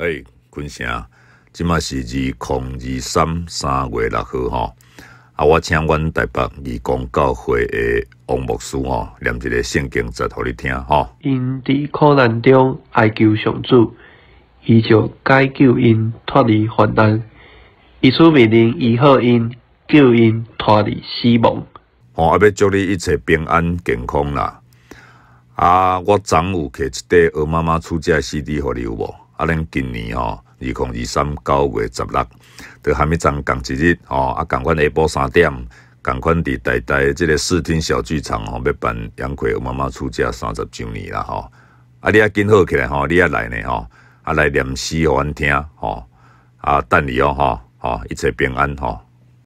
哎，坤祥，即嘛是二零二三三月六号吼，啊，我请阮台北二工教会诶王牧师吼，念一个圣经，再互你听吼。因伫苦难中哀求上主，伊就解救因脱离患难，一出命令，医好因救因脱离死亡。吼。啊，要祝你一切平安健康啦。啊，我中有摕一块黑妈妈出嫁 CD 互你有无？啊，恁今年哦，二零二三九月十六，伫下面站共一日哦，啊，共款下晡三点，共款伫台台即个视听小剧场哦，要办杨葵妈妈出家三十周年了哈。啊，你啊紧好起来哈，你啊来呢哈，啊，来念诗互欢听哈，啊，等你哦吼、哈一切平安哈。